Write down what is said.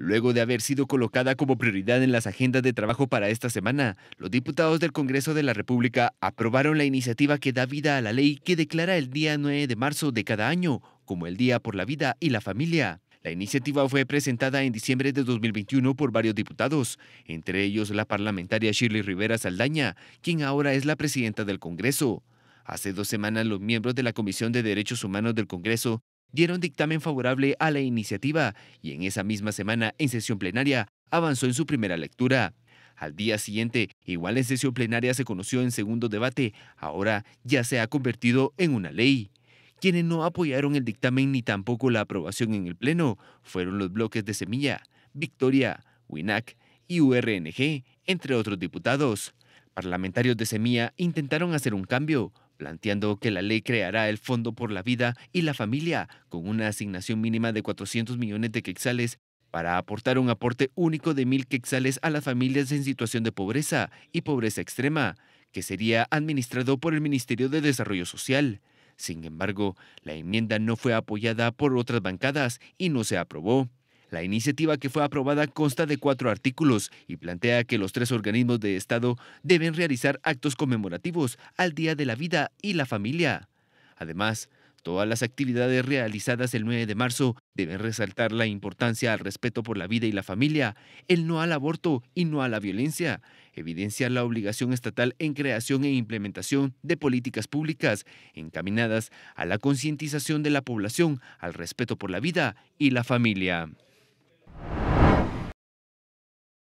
Luego de haber sido colocada como prioridad en las agendas de trabajo para esta semana, los diputados del Congreso de la República aprobaron la iniciativa que da vida a la ley que declara el día 9 de marzo de cada año como el Día por la Vida y la Familia. La iniciativa fue presentada en diciembre de 2021 por varios diputados, entre ellos la parlamentaria Shirley Rivera Saldaña, quien ahora es la presidenta del Congreso. Hace dos semanas los miembros de la Comisión de Derechos Humanos del Congreso dieron dictamen favorable a la iniciativa y en esa misma semana, en sesión plenaria, avanzó en su primera lectura. Al día siguiente, igual en sesión plenaria se conoció en segundo debate, ahora ya se ha convertido en una ley. Quienes no apoyaron el dictamen ni tampoco la aprobación en el Pleno fueron los bloques de Semilla, Victoria, WINAC y URNG, entre otros diputados. Parlamentarios de Semilla intentaron hacer un cambio, planteando que la ley creará el Fondo por la Vida y la Familia con una asignación mínima de 400 millones de quetzales para aportar un aporte único de 1.000 quetzales a las familias en situación de pobreza y pobreza extrema, que sería administrado por el Ministerio de Desarrollo Social. Sin embargo, la enmienda no fue apoyada por otras bancadas y no se aprobó. La iniciativa que fue aprobada consta de cuatro artículos y plantea que los tres organismos de Estado deben realizar actos conmemorativos al Día de la Vida y la Familia. Además, todas las actividades realizadas el 9 de marzo deben resaltar la importancia al respeto por la vida y la familia, el no al aborto y no a la violencia, evidenciar la obligación estatal en creación e implementación de políticas públicas encaminadas a la concientización de la población al respeto por la vida y la familia.